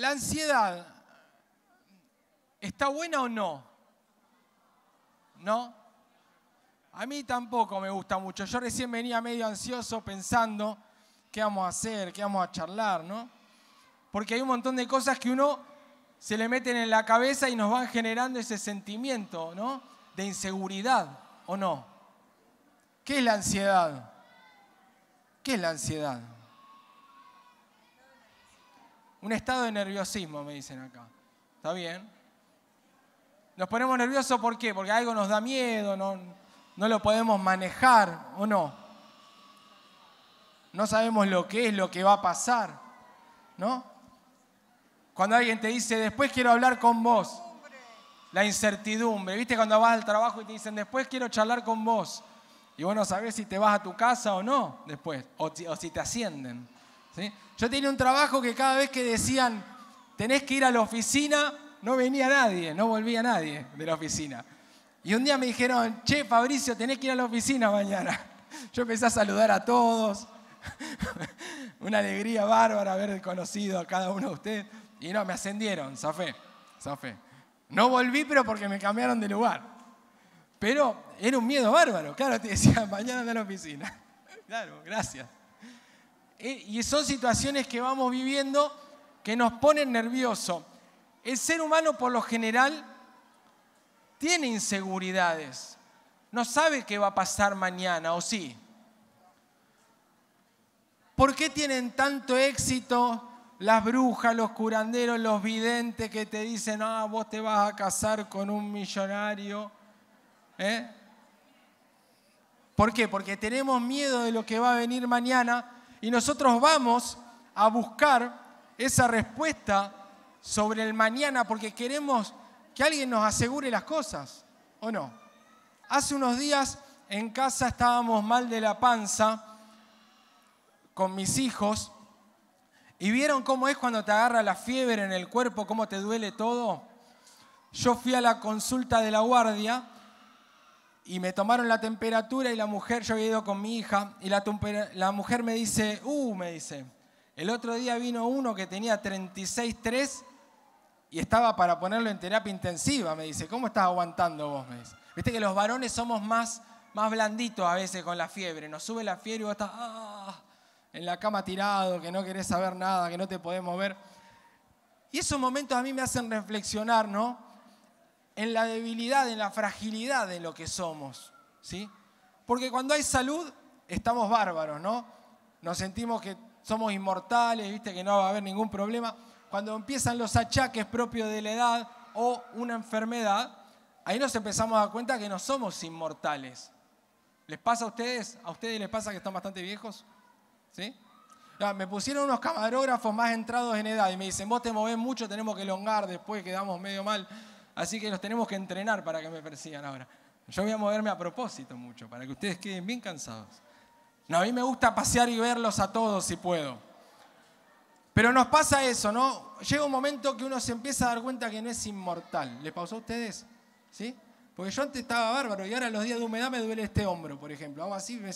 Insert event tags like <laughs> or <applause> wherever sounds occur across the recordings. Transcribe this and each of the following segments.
La ansiedad, ¿está buena o no? ¿No? A mí tampoco me gusta mucho. Yo recién venía medio ansioso pensando qué vamos a hacer, qué vamos a charlar, ¿no? Porque hay un montón de cosas que uno se le meten en la cabeza y nos van generando ese sentimiento, ¿no? De inseguridad, ¿o no? ¿Qué es la ansiedad? ¿Qué es la ansiedad? Un estado de nerviosismo, me dicen acá. ¿Está bien? Nos ponemos nerviosos ¿por qué? Porque algo nos da miedo, no, lo podemos manejar o no. No sabemos lo que es, lo que va a pasar, ¿no? Cuando alguien te dice, después quiero hablar con vos, la incertidumbre, ¿viste? Cuando vas al trabajo y te dicen, después quiero charlar con vos, y vos no sabés si te vas a tu casa o no después, o, o si te ascienden. Yo tenía un trabajo que cada vez que decían, tenés que ir a la oficina, no venía nadie, no volvía nadie de la oficina. Y un día me dijeron, che, Fabricio, tenés que ir a la oficina mañana. <laughs> Yo empecé a saludar a todos. <laughs> Una alegría bárbara haber conocido a cada uno de ustedes. Y no, me ascendieron, zafé, zafé. No volví, pero porque me cambiaron de lugar. Pero era un miedo bárbaro. Claro, te decían, <laughs> mañana de la oficina. Claro, gracias. Eh, y son situaciones que vamos viviendo que nos ponen nerviosos. El ser humano por lo general tiene inseguridades. No sabe qué va a pasar mañana, ¿o sí? ¿Por qué tienen tanto éxito las brujas, los curanderos, los videntes que te dicen, ah, vos te vas a casar con un millonario? ¿Eh? ¿Por qué? Porque tenemos miedo de lo que va a venir mañana y nosotros vamos a buscar esa respuesta sobre el mañana porque queremos que alguien nos asegure las cosas, ¿o no? Hace unos días en casa estábamos mal de la panza con mis hijos y vieron cómo es cuando te agarra la fiebre en el cuerpo, cómo te duele todo. Yo fui a la consulta de la guardia y me tomaron la temperatura y la mujer, yo había ido con mi hija, y la, mujer me dice, uh, me dice, el otro día vino uno que tenía 36,3 y estaba para ponerlo en terapia intensiva, me dice, ¿cómo estás aguantando vos? Me dice, viste que los varones somos más, más blanditos a veces con la fiebre, nos sube la fiebre y vos estás ah", en la cama tirado, que no querés saber nada, que no te podés mover. Y esos momentos a mí me hacen reflexionar, ¿no? en la debilidad, en la fragilidad de lo que somos. ¿sí? Porque cuando hay salud, estamos bárbaros, ¿no? Nos sentimos que somos inmortales, ¿viste? que no va a haber ningún problema. Cuando empiezan los achaques propios de la edad o una enfermedad, ahí nos empezamos a dar cuenta que no somos inmortales. ¿Les pasa a ustedes? ¿A ustedes les pasa que están bastante viejos? ¿Sí? me pusieron unos camarógrafos más entrados en edad y me dicen, vos te movés mucho, tenemos que elongar, después quedamos medio mal. Así que los tenemos que entrenar para que me persigan ahora. Yo voy a moverme a propósito mucho, para que ustedes queden bien cansados. No, a mí me gusta pasear y verlos a todos si puedo. Pero nos pasa eso, ¿no? Llega un momento que uno se empieza a dar cuenta que no es inmortal. ¿Le pasó a ustedes? ¿Sí? Porque yo antes estaba bárbaro y ahora los días de humedad me duele este hombro, por ejemplo. Hago así, me,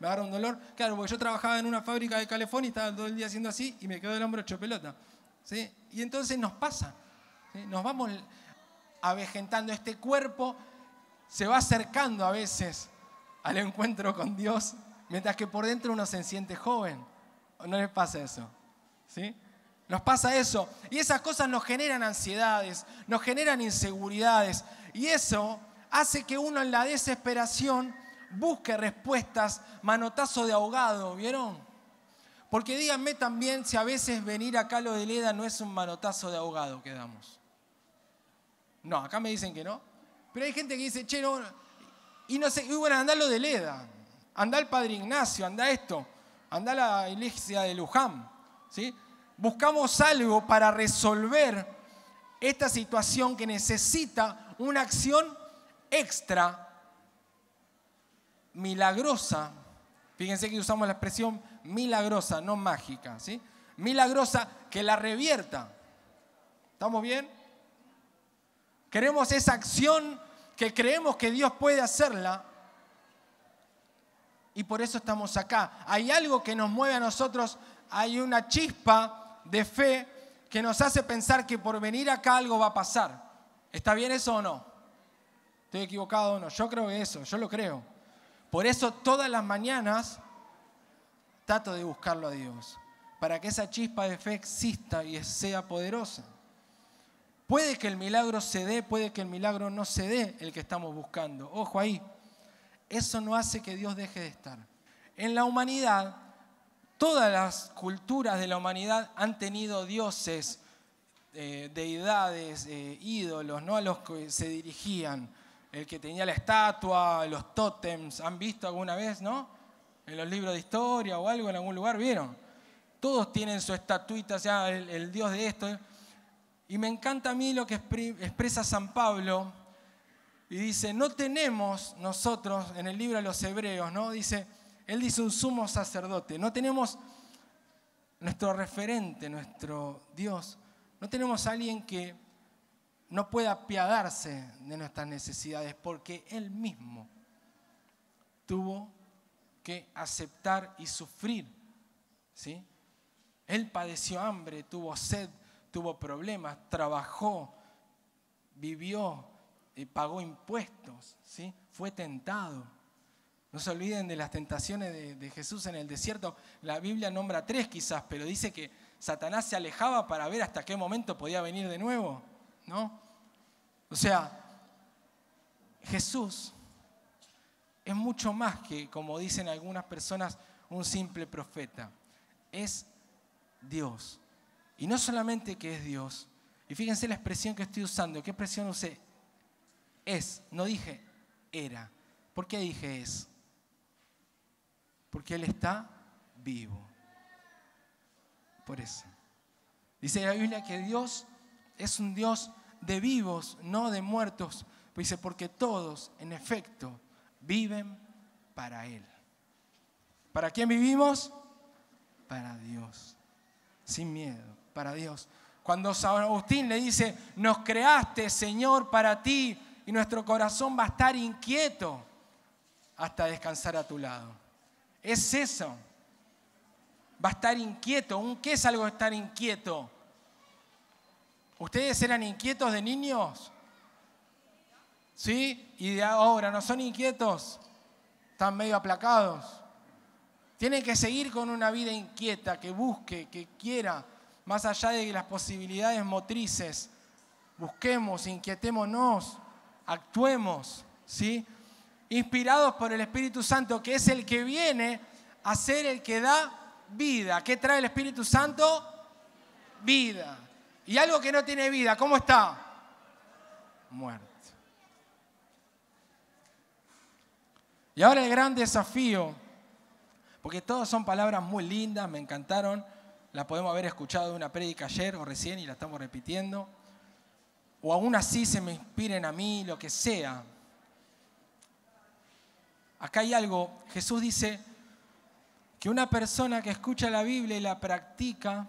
me agarra un dolor. Claro, porque yo trabajaba en una fábrica de California y estaba todo el día haciendo así y me quedó el hombro hecho pelota. ¿Sí? Y entonces nos pasa. Nos vamos avejentando, este cuerpo se va acercando a veces al encuentro con Dios, mientras que por dentro uno se siente joven. ¿No les pasa eso? ¿Sí? Nos pasa eso. Y esas cosas nos generan ansiedades, nos generan inseguridades. Y eso hace que uno en la desesperación busque respuestas, manotazo de ahogado, ¿vieron? Porque díganme también si a veces venir acá a lo de Leda no es un manotazo de ahogado que damos. No, acá me dicen que no. Pero hay gente que dice, che, no, y no sé, y bueno, anda lo de Leda, anda el Padre Ignacio, anda esto, anda la iglesia de Luján. ¿sí? Buscamos algo para resolver esta situación que necesita una acción extra, milagrosa. Fíjense que usamos la expresión milagrosa, no mágica, ¿sí? Milagrosa que la revierta. ¿Estamos bien? Queremos esa acción que creemos que Dios puede hacerla. Y por eso estamos acá. Hay algo que nos mueve a nosotros, hay una chispa de fe que nos hace pensar que por venir acá algo va a pasar. ¿Está bien eso o no? ¿Estoy equivocado o no? Yo creo eso, yo lo creo. Por eso todas las mañanas trato de buscarlo a Dios, para que esa chispa de fe exista y sea poderosa. Puede que el milagro se dé, puede que el milagro no se dé, el que estamos buscando. Ojo ahí. Eso no hace que Dios deje de estar. En la humanidad, todas las culturas de la humanidad han tenido dioses, eh, deidades, eh, ídolos, ¿no? A los que se dirigían. El que tenía la estatua, los tótems, ¿han visto alguna vez, no? En los libros de historia o algo, en algún lugar, ¿vieron? Todos tienen su estatuita, sea, el dios de esto. ¿eh? Y me encanta a mí lo que expresa San Pablo. Y dice, no tenemos nosotros en el libro de los Hebreos, ¿no? Dice, él dice un sumo sacerdote, no tenemos nuestro referente, nuestro Dios, no tenemos a alguien que no pueda apiadarse de nuestras necesidades, porque Él mismo tuvo que aceptar y sufrir. ¿sí? Él padeció hambre, tuvo sed, tuvo problemas, trabajó, vivió, y pagó impuestos, ¿sí? fue tentado. No se olviden de las tentaciones de, Jesús en el desierto. La Biblia nombra tres quizás, pero dice que Satanás se alejaba para ver hasta qué momento podía venir de nuevo. ¿no? O sea, Jesús es mucho más que, como dicen algunas personas, un simple profeta. Es Dios. Y no solamente que es Dios, y fíjense la expresión que estoy usando, ¿qué expresión usé? Es, no dije era. ¿Por qué dije es? Porque Él está vivo. Por eso. Dice la Biblia que Dios es un Dios de vivos, no de muertos. Pues dice, porque todos, en efecto, viven para Él. ¿Para quién vivimos? Para Dios. Sin miedo para Dios. Cuando San Agustín le dice, nos creaste, Señor, para ti, y nuestro corazón va a estar inquieto hasta descansar a tu lado. Es eso. Va a estar inquieto. ¿Un qué es algo estar inquieto? ¿Ustedes eran inquietos de niños? ¿Sí? Y de ahora, ¿no son inquietos? Están medio aplacados. Tienen que seguir con una vida inquieta, que busque, que quiera, más allá de las posibilidades motrices. Busquemos, inquietémonos, actuemos, ¿sí? Inspirados por el Espíritu Santo, que es el que viene a ser el que da vida. ¿Qué trae el Espíritu Santo? Vida. Y algo que no tiene vida, ¿cómo está? Muerto. Y ahora el gran desafío, porque todas son palabras muy lindas, me encantaron, la podemos haber escuchado de una prédica ayer o recién y la estamos repitiendo, o aún así se me inspiren a mí, lo que sea. Acá hay algo, Jesús dice que una persona que escucha la Biblia y la practica,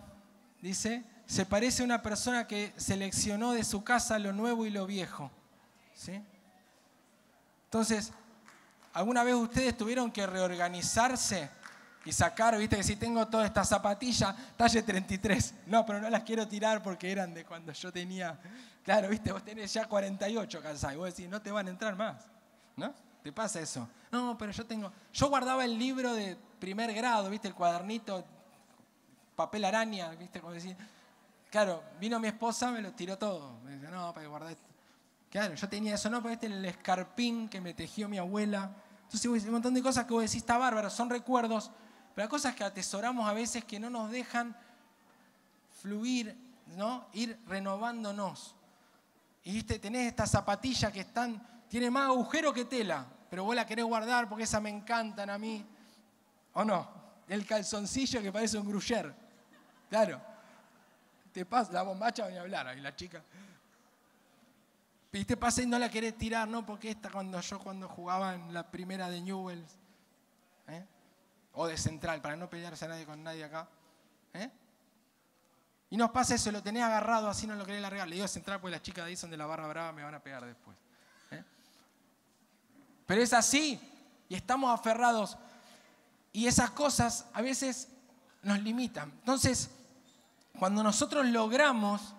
dice, se parece a una persona que seleccionó de su casa lo nuevo y lo viejo. ¿sí? Entonces, ¿alguna vez ustedes tuvieron que reorganizarse y sacar, viste que si tengo toda esta zapatilla, talle 33, no, pero no las quiero tirar porque eran de cuando yo tenía, claro, viste, vos tenés ya 48 calzadas. y vos decís, no te van a entrar más, ¿no? ¿Te pasa eso? No, pero yo tengo, yo guardaba el libro de primer grado, viste, el cuadernito, papel araña, viste, como decís, claro, vino mi esposa, me lo tiró todo, me dice, no, para guardar esto. Claro, yo tenía eso, no, pero este el escarpín que me tejió mi abuela. Entonces, un montón de cosas que vos decís, está bárbaro, son recuerdos, pero hay cosas que atesoramos a veces que no nos dejan fluir, ¿no? Ir renovándonos. Y viste, tenés estas zapatillas que están, tiene más agujero que tela, pero vos la querés guardar porque esas me encantan a mí. ¿O no? El calzoncillo que parece un gruyer. Claro. Te pasa, la bombacha va a hablar ahí, la chica. ¿Viste pase y no la querés tirar, ¿no? Porque esta cuando yo cuando jugaba en la primera de Newells. ¿eh? o de central, para no pelearse a nadie con nadie acá. ¿eh? Y nos pasa eso, lo tenés agarrado así, no lo querés largar. Le digo central porque las chicas de ahí de la barra brava, me van a pegar después. ¿eh? Pero es así, y estamos aferrados. Y esas cosas a veces nos limitan. Entonces, cuando nosotros logramos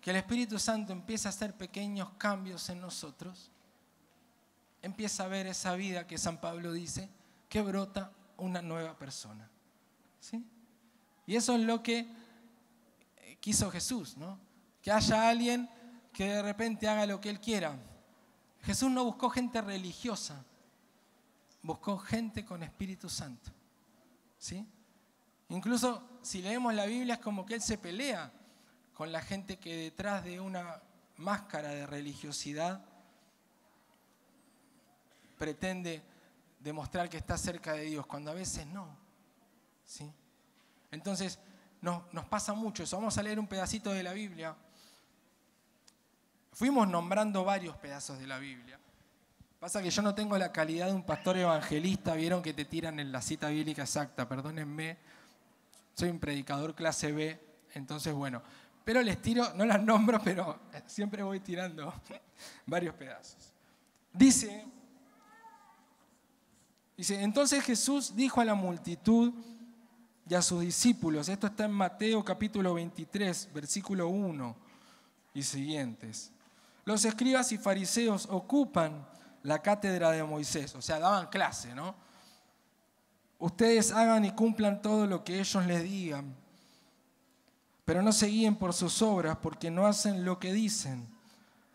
que el Espíritu Santo empiece a hacer pequeños cambios en nosotros, empieza a ver esa vida que San Pablo dice, que brota una nueva persona. ¿sí? Y eso es lo que eh, quiso Jesús, ¿no? que haya alguien que de repente haga lo que él quiera. Jesús no buscó gente religiosa, buscó gente con Espíritu Santo. ¿sí? Incluso si leemos la Biblia es como que él se pelea con la gente que detrás de una máscara de religiosidad pretende demostrar que estás cerca de Dios, cuando a veces no. ¿Sí? Entonces, nos pasa mucho eso. Vamos a leer un pedacito de la Biblia. Fuimos nombrando varios pedazos de la Biblia. Pasa que yo no tengo la calidad de un pastor evangelista, vieron que te tiran en la cita bíblica exacta, perdónenme, soy un predicador clase B, entonces bueno, pero les tiro, no las nombro, pero siempre voy tirando <laughs> varios pedazos. Dice Dice, entonces Jesús dijo a la multitud y a sus discípulos, esto está en Mateo capítulo 23, versículo 1 y siguientes, los escribas y fariseos ocupan la cátedra de Moisés, o sea, daban clase, ¿no? Ustedes hagan y cumplan todo lo que ellos les digan, pero no se guíen por sus obras porque no hacen lo que dicen,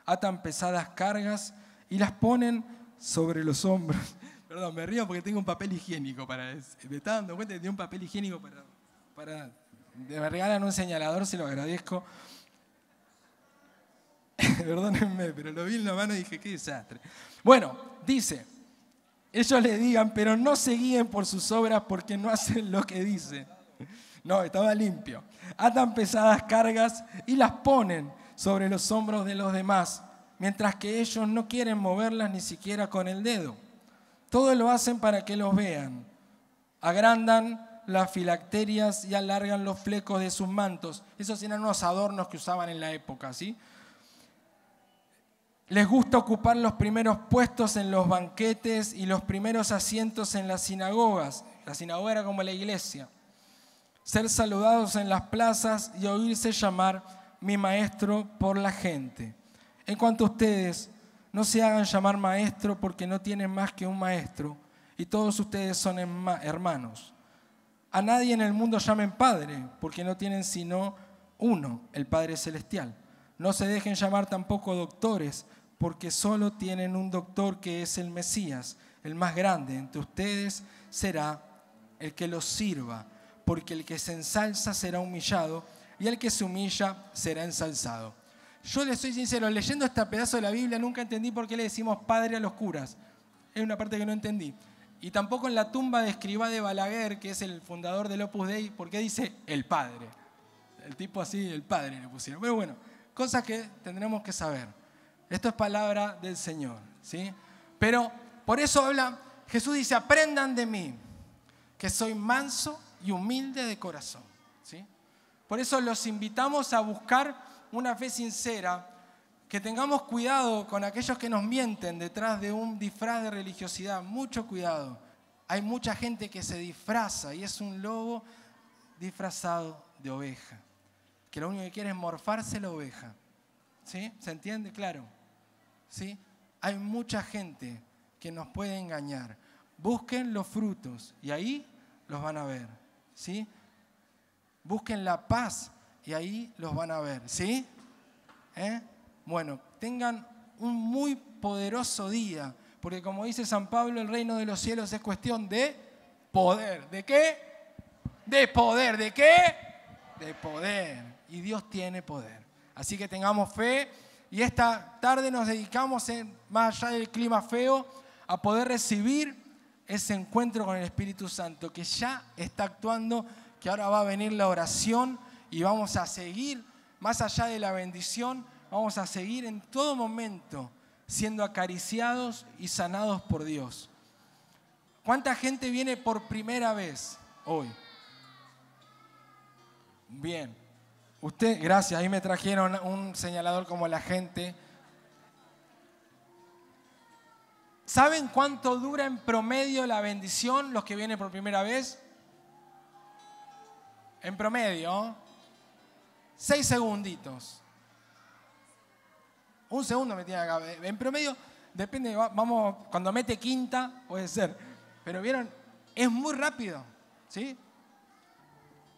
atan pesadas cargas y las ponen sobre los hombros Perdón, me río porque tengo un papel higiénico para Me está dando cuenta que tenía un papel higiénico para, para... Me regalan un señalador, se lo agradezco. <laughs> Perdónenme, pero lo vi en la mano y dije, qué desastre. Bueno, dice, ellos le digan, pero no se guíen por sus obras porque no hacen lo que dicen. No, estaba limpio. Atan pesadas cargas y las ponen sobre los hombros de los demás, mientras que ellos no quieren moverlas ni siquiera con el dedo. Todo lo hacen para que los vean. Agrandan las filacterias y alargan los flecos de sus mantos. Esos eran unos adornos que usaban en la época, ¿sí? Les gusta ocupar los primeros puestos en los banquetes y los primeros asientos en las sinagogas. La sinagoga era como la iglesia. Ser saludados en las plazas y oírse llamar mi maestro por la gente. En cuanto a ustedes, no se hagan llamar maestro porque no tienen más que un maestro y todos ustedes son hermanos. A nadie en el mundo llamen padre porque no tienen sino uno, el Padre Celestial. No se dejen llamar tampoco doctores porque solo tienen un doctor que es el Mesías, el más grande entre ustedes será el que los sirva, porque el que se ensalza será humillado y el que se humilla será ensalzado. Yo le soy sincero, leyendo este pedazo de la Biblia nunca entendí por qué le decimos padre a los curas. Es una parte que no entendí. Y tampoco en la tumba de Escriba de Balaguer, que es el fundador del Opus Dei, ¿por qué dice el padre? El tipo así, el padre le pusieron. Pero bueno, cosas que tendremos que saber. Esto es palabra del Señor, ¿sí? Pero por eso habla, Jesús dice, aprendan de mí, que soy manso y humilde de corazón, ¿sí? Por eso los invitamos a buscar una fe sincera, que tengamos cuidado con aquellos que nos mienten detrás de un disfraz de religiosidad, mucho cuidado. Hay mucha gente que se disfraza y es un lobo disfrazado de oveja, que lo único que quiere es morfarse la oveja. ¿Sí? ¿Se entiende? Claro. ¿Sí? Hay mucha gente que nos puede engañar. Busquen los frutos y ahí los van a ver. ¿Sí? Busquen la paz y ahí los van a ver, ¿sí? ¿Eh? Bueno, tengan un muy poderoso día, porque como dice San Pablo, el reino de los cielos es cuestión de poder. ¿De qué? De poder. ¿De qué? De poder. Y Dios tiene poder. Así que tengamos fe y esta tarde nos dedicamos, en, más allá del clima feo, a poder recibir ese encuentro con el Espíritu Santo que ya está actuando, que ahora va a venir la oración y vamos a seguir, más allá de la bendición, vamos a seguir en todo momento siendo acariciados y sanados por Dios. ¿Cuánta gente viene por primera vez hoy? Bien. Usted, gracias, ahí me trajeron un señalador como la gente. ¿Saben cuánto dura en promedio la bendición los que vienen por primera vez? En promedio, seis segunditos. Un segundo me tiene acá. En promedio, depende, vamos, cuando mete quinta, puede ser. Pero vieron, es muy rápido, ¿sí?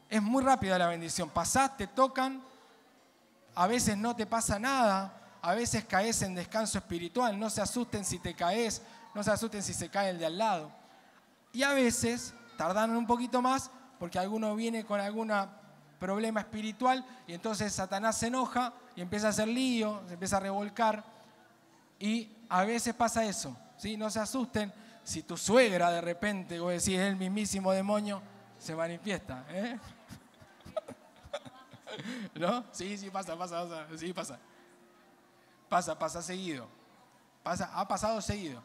Es muy rápida la bendición. Pasás, te tocan, a veces no te pasa nada, a veces caes en descanso espiritual, no se asusten si te caes, no se asusten si se cae el de al lado. Y a veces tardaron un poquito más porque alguno viene con alguna problema espiritual y entonces Satanás se enoja y empieza a hacer lío, se empieza a revolcar y a veces pasa eso, ¿sí? No se asusten si tu suegra de repente, o decís, es el mismísimo demonio, se manifiesta, ¿eh? <laughs> ¿No? Sí, sí, pasa, pasa, pasa, sí, pasa. Pasa, pasa seguido. Pasa, ha pasado seguido.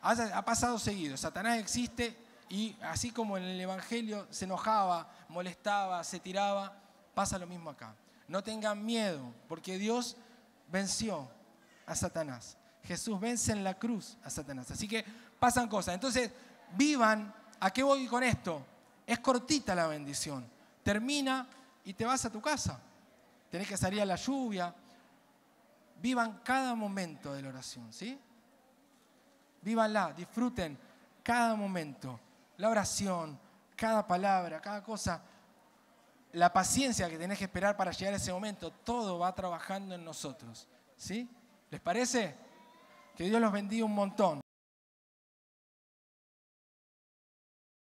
Ha, ha pasado seguido. Satanás existe y así como en el Evangelio se enojaba, molestaba, se tiraba, pasa lo mismo acá. No tengan miedo, porque Dios venció a Satanás. Jesús vence en la cruz a Satanás. Así que pasan cosas. Entonces, vivan. ¿A qué voy con esto? Es cortita la bendición. Termina y te vas a tu casa. Tenés que salir a la lluvia. Vivan cada momento de la oración, ¿sí? Vívanla, disfruten cada momento la oración, cada palabra, cada cosa, la paciencia que tenés que esperar para llegar a ese momento, todo va trabajando en nosotros. ¿Sí? ¿Les parece? Que Dios los bendiga un montón.